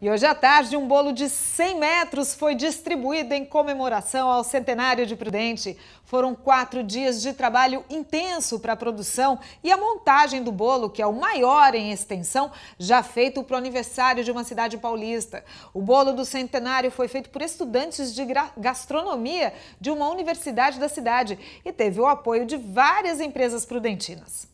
E hoje à tarde, um bolo de 100 metros foi distribuído em comemoração ao centenário de Prudente. Foram quatro dias de trabalho intenso para a produção e a montagem do bolo, que é o maior em extensão, já feito para o aniversário de uma cidade paulista. O bolo do centenário foi feito por estudantes de gastronomia de uma universidade da cidade e teve o apoio de várias empresas prudentinas.